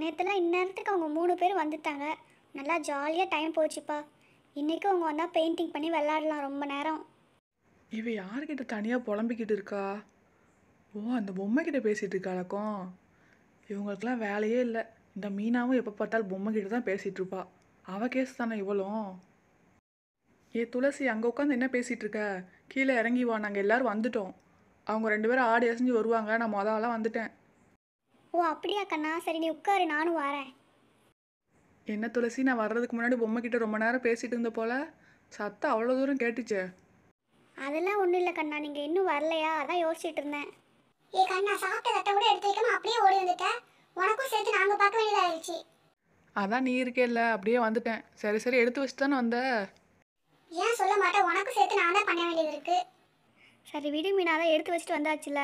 நேற்றுலாம் இந்நேரத்துக்கு அவங்க மூணு பேர் வந்துட்டாங்க நல்லா ஜாலியாக டைம் போச்சுப்பா இன்றைக்கும் அவங்க வந்தால் பெயிண்டிங் பண்ணி விளாடலாம் ரொம்ப நேரம் இவ யார்கிட்ட தனியாக புலம்பிக்கிட்டு இருக்கா ஓ அந்த பொம்மைக்கிட்ட பேசிகிட்டு இருக்காளக்கும் இவங்களுக்கெல்லாம் வேலையே இல்லை இந்த மீனாவும் எப்போ பார்த்தாலும் பொம்மைக்கிட்ட தான் பேசிகிட்டு இருப்பா அவள் கேஸ் தானே இவளும் ஏ துளசி அங்கே உட்காந்து என்ன பேசிகிட்டு இருக்க கீழே இறங்கி வா நாங்கள் எல்லோரும் வந்துட்டோம் அவங்க ரெண்டு பேரும் ஆடு அசைஞ்சு வருவாங்க நான் மொதல் வந்துட்டேன் ஓ அப்படியா கண்ணா சரி நீ உட்காரு நானும் வரேன் என்ன துளசி நான் வர்றதுக்கு முன்னாடி பொம்மை கிட்ட ரொம்ப நேரம் பேசிட்டு இருந்த போல சத்தம் அவ்வளோ தூரம் கேட்டுச்சே அதெல்லாம் ஒன்றும் இல்லை கண்ணா நீங்கள் இன்னும் வரலையா அதான் யோசிச்சுட்டு இருந்தேன் ஏ கண்ணா சாப்பிட்ட தட்டை கூட எடுத்து வைக்காம அப்படியே ஓடி வந்துட்டேன் உனக்கும் சேர்த்து நாங்கள் பார்க்க ஆயிடுச்சு அதான் நீ இருக்கே இல்லை அப்படியே வந்துட்டேன் சரி சரி எடுத்து வச்சு தானே வந்த ஏன் சொல்ல மாட்டேன் உனக்கும் சேர்த்து நான் தான் பண்ண வேண்டியது இருக்கு சரி விடு மீனா தான் எடுத்து வச்சுட்டு வந்தாச்சுல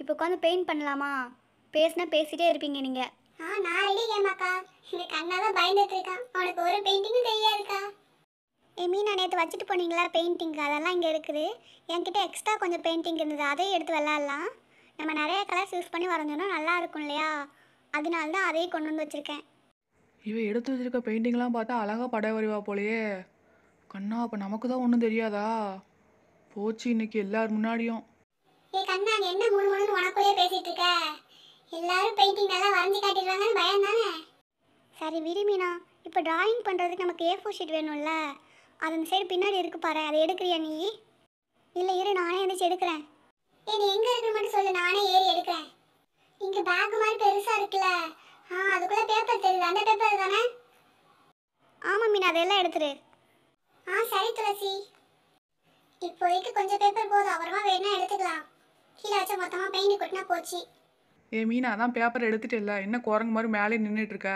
இப்போ உட்காந்து பெயிண்ட் பண்ணலாமா பேசினா பேசிட்டே இருப்பீங்க நீங்கள் ஆ நான் ரெடி கேமாக்கா இந்த கண்ணா தான் பயந்துட்டு இருக்கான் அவனுக்கு ஒரு பெயிண்டிங்கும் தெரியாதுக்கா ஏ மீனா நேற்று வச்சுட்டு போனீங்களா பெயிண்டிங் அதெல்லாம் இங்கே இருக்குது என்கிட்ட எக்ஸ்ட்ரா கொஞ்சம் பெயிண்டிங் இருந்தது அதையும் எடுத்து விளாட்லாம் நம்ம நிறைய கலர்ஸ் யூஸ் பண்ணி வரைஞ்சோன்னா நல்லா இருக்கும் இல்லையா அதனால தான் அதையும் கொண்டு வந்து வச்சுருக்கேன் இவன் எடுத்து வச்சிருக்க பெயிண்டிங்லாம் பார்த்தா அழகாக படம் வருவா போலயே கண்ணா அப்போ நமக்கு தான் ஒன்றும் தெரியாதா போச்சு இன்னைக்கு எல்லார் முன்னாடியும் ஏ கண்ணா என்ன மூணு உனக்குள்ளே பேசிட்டு இருக்க எல்லாரும் பெயிண்டிங் எல்லாம் வரைஞ்சி காட்டிடுவாங்கன்னு பயம் தானே சரி விடு மீனா இப்போ டிராயிங் பண்ணுறதுக்கு நமக்கு ஏ ஃபோர் ஷீட் வேணும்ல அது அந்த சைடு பின்னாடி இருக்கு பாரு அதை எடுக்கிறியா நீ இல்லை இரு நானே எந்திரிச்சு எடுக்கிறேன் ஏ நீ எங்கே இருக்கு மட்டும் சொல்லு நானே ஏறி எடுக்கிறேன் இங்கே பேக் மாதிரி பெருசாக இருக்குல்ல ஆ அதுக்குள்ளே பேப்பர் தெரியுது அந்த பேப்பர் தானே ஆமாம் மீன் அதெல்லாம் எடுத்துரு ஆ சரி துளசி இப்போதைக்கு கொஞ்சம் பேப்பர் போதும் அப்புறமா வேணா எடுத்துக்கலாம் கீழே வச்ச மொத்தமா பெயிண்ட் கொட்டினா போச்சு ஏ மீனா அதான் பேப்பர் எடுத்துட்டு இல்லை என்ன குரங்கு மாதிரி மேலே நின்றுட்டு இருக்க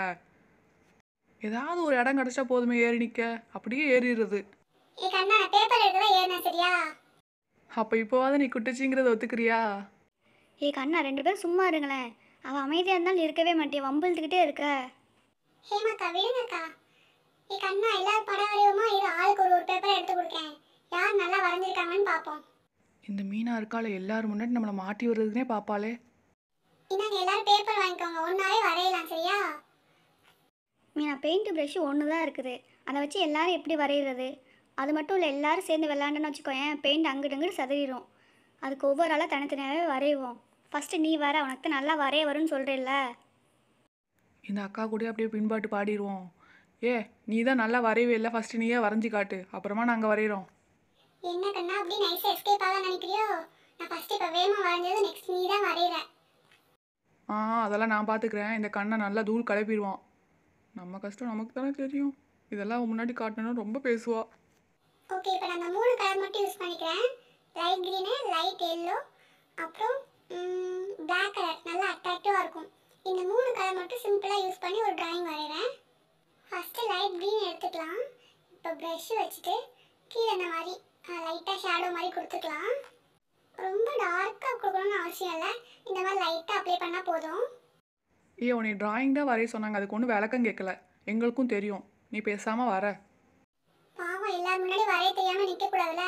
ஏதாவது ஒரு இடம் கிடச்சா போதுமே ஏறி நிற்க அப்படியே ஏறிடுறது ஏ கண்ணா பேப்பர் எடுக்கிறதா ஏறினேன் சரியா அப்போ இப்போவாது நீ குட்டிச்சிங்கிறத ஒத்துக்கிறியா ஏ கண்ணா ரெண்டு பேரும் சும்மா இருங்களேன் அவள் அமைதியாக இருந்தாலும் இருக்கவே மாட்டேன் வம்பிழுத்துக்கிட்டே இருக்க ஹேமாக்கா விடுங்கக்கா ஏ கண்ணா எல்லாரும் படம் வரையுமா இது ஆளுக்கு ஒரு ஒரு பேப்பரை எடுத்து கொடுக்கேன் யார் நல்லா வரைஞ்சிருக்காங்கன்னு பாப்போம் இந்த மீனா இருக்கால எல்லாரும் முன்னாடி நம்மளை மாட்டி வர்றதுக்குனே பாப்பாளே இந்தாங்க எல்லாரும் பேப்பர் வாங்கிக்கோங்க ஒன்னாவே வரையலாம் சரியா மீனா பெயிண்ட் ப்ரஷ் ஒன்று தான் இருக்குது அதை வச்சு எல்லாரும் எப்படி வரைகிறது அது மட்டும் இல்லை எல்லாரும் சேர்ந்து விளாண்டுன்னு வச்சுக்கோயேன் பெயிண்ட் அங்கிட்டு அங்கிட்டு சதறிடும் அதுக்கு ஒவ்வொரு ஆளாக தனித்தனியாகவே வரைவோம் ஃபஸ்ட்டு நீ வர உனக்கு நல்லா வரைய வரும்னு சொல்கிறேல்ல இந்த அக்கா கூட அப்படியே பின்பாட்டு பாடிடுவோம் ஏ நீ தான் நல்லா வரையவே இல்லை ஃபஸ்ட்டு நீயே வரைஞ்சி காட்டு அப்புறமா நாங்கள் வரைகிறோம் என்ன கண்ணா அப்படி நைஸா எஸ்கேப் ஆக நினைக்கிறியோ நான் ஃபர்ஸ்ட் இப்ப வேமா வரைஞ்சது நெக்ஸ்ட் நீ தான் ஆ அதெல்லாம் நான் பார்த்துக்கிறேன் இந்த கண்ணை நல்லா தூள் கிளப்பிடுவான் நம்ம கஷ்டம் நமக்கு தானே தெரியும் இதெல்லாம் முன்னாடி காட்டணும்னு ரொம்ப பேசுவா ஓகே இப்போ நான் மூணு கலர் மட்டும் யூஸ் பண்ணிக்கிறேன் லைட் க்ரீனு லைட் எல்லோ அப்புறம் பிளாக் கலர் நல்லா அட்ராக்டிவாக இருக்கும் இந்த மூணு கலர் மட்டும் சிம்பிளாக யூஸ் பண்ணி ஒரு டிராயிங் இப்போ ப்ரெஷ் வச்சுட்டு கீழே இந்த மாதிரி லைட்டாக ஷேடோ மாதிரி கொடுத்துக்கலாம் ரொம்ப டார்க்காக கொடுக்கணும்னு அவசியம் இல்லை இந்த மாதிரி லைட்டாக அப்ளை பண்ணால் போதும் ஐயோ உன்னை டிராயிங் தான் வரைய சொன்னாங்க அதுக்கு ஒன்றும் விளக்கம் கேட்கல எங்களுக்கும் தெரியும் நீ பேசாமல் வர பாவம் எல்லாரும் முன்னாடி வரைய தெரியாமல் நிற்கக்கூடாதுல்ல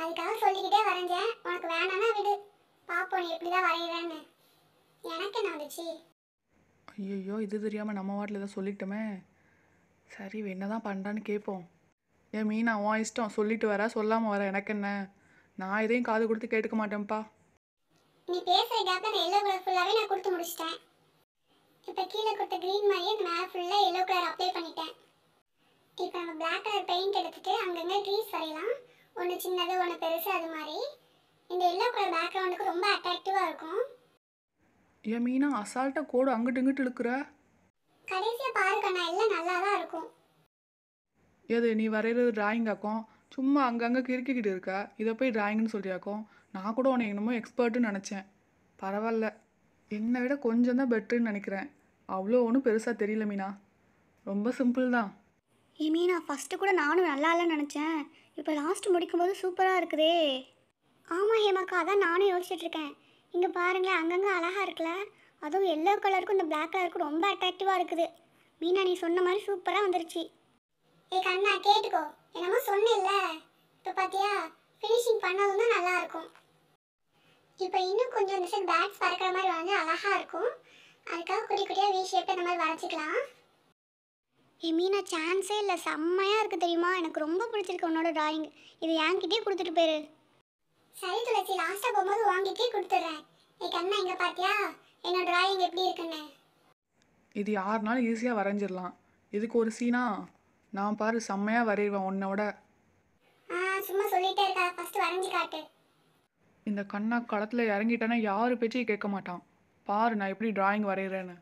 அதுக்காக சொல்லிக்கிட்டே வரைஞ்சேன் உனக்கு வேணாம்னா விடு பாப்போம் நீ எப்படி தான் வரைகிறேன்னு எனக்கு என்ன வந்துச்சு ஐயோ இது தெரியாமல் நம்ம வாட்டில் ஏதோ சொல்லிட்டோமே சரி என்ன தான் பண்ணுறான்னு கேட்போம் என் மீனா உன் இஷ்டம் சொல்லிட்டு வர சொல்லாமல் வர எனக்கு என்ன நான் எதையும் காது கொடுத்து கேட்க மாட்டேன்ப்பா நீ பேசுற கேப்ல நான் எல்லோ கலர் ஃபுல்லாகவே நான் கொடுத்து முடிச்சிட்டேன் இப்போ கீழே கொடுத்த க்ரீன் மாதிரியே இந்த மேலே ஃபுல்லாக எல்லோ கலர் அப்ளை பண்ணிட்டேன் இப்போ நம்ம பிளாக் கலர் பெயிண்ட் எடுத்துட்டு அங்கங்கே ட்ரீஸ் வரையலாம் ஒன்று சின்னது ஒன்று பெருசு அது மாதிரி இந்த எல்லோ கலர் பேக்ரவுண்டுக்கு ரொம்ப அட்ராக்டிவாக இருக்கும் ஏன் மீனா அசால்ட்டாக கோடு அங்கிட்டு இங்கிட்டு இழுக்கிற கடைசியாக பாருக்கண்ணா எல்லாம் நல்லா தான் இருக்கும் எது நீ வரைகிறது டிராயிங்காக்கும் சும்மா அங்கங்கே கிறுக்கிக்கிட்டு இருக்க இதை போய் டிராயிங்னு சொல்லியாக்கும் நான் கூட உன்னை என்னமோ எக்ஸ்பர்ட்டுன்னு நினச்சேன் பரவாயில்ல என்னை விட கொஞ்சம் தான் பெட்ருன்னு நினைக்கிறேன் அவ்வளோ ஒன்றும் பெருசாக தெரியல மீனா ரொம்ப சிம்பிள் தான் ஏ மீனா ஃபஸ்ட்டு கூட நானும் நல்லா இல்லைன்னு நினச்சேன் இப்போ லாஸ்ட் முடிக்கும்போது சூப்பராக இருக்குதே ஆமாம் ஹேமாக்கா அதான் நானும் யோசிச்சுட்ருக்கேன் இங்கே பாருங்களேன் அங்கங்கே அழகாக இருக்குல்ல அதுவும் எல்லோ கலருக்கும் இந்த பிளாக் கலருக்கும் ரொம்ப அட்ராக்டிவாக இருக்குது மீனா நீ சொன்ன மாதிரி சூப்பராக வந்துருச்சு ஏ கண்ணா கேட்டுக்கோ என்னமோ சொன்னேன்ல இப்போ பார்த்தியா ஃபினிஷிங் பண்ணதும் தான் நல்லா இருக்கும் இப்போ இன்னும் கொஞ்சம் இந்த சைடு பேட்ஸ் பறக்கிற மாதிரி வரைஞ்சா அழகாக இருக்கும் அதுக்காக குட்டி குட்டியாக வி ஷேப் இந்த மாதிரி வரைச்சிக்கலாம் ஏ மீனா சான்ஸே இல்லை செம்மையாக இருக்குது தெரியுமா எனக்கு ரொம்ப பிடிச்சிருக்கு உன்னோட ட்ராயிங் இது என்கிட்டயே கொடுத்துட்டு போயிரு சரி துளசி லாஸ்ட்டாக போகும்போது வாங்கிட்டே கொடுத்துட்றேன் ஏ கண்ணா இங்கே பார்த்தியா என்னோட ட்ராயிங் எப்படி இருக்குன்னு இது யாருனாலும் ஈஸியாக வரைஞ்சிடலாம் இதுக்கு ஒரு சீனா நான் பாரு செம்மையாக வரைவேன் உன்னோட சும்மா சொல்லிட்டே இருக்கா ஃபர்ஸ்ட் காட்டு இந்த கண்ணா களத்தில் இறங்கிட்டேன்னா யாரு பேச்சையும் கேட்க மாட்டான் பாரு நான் எப்படி டிராயிங் வரைகிறேன்னு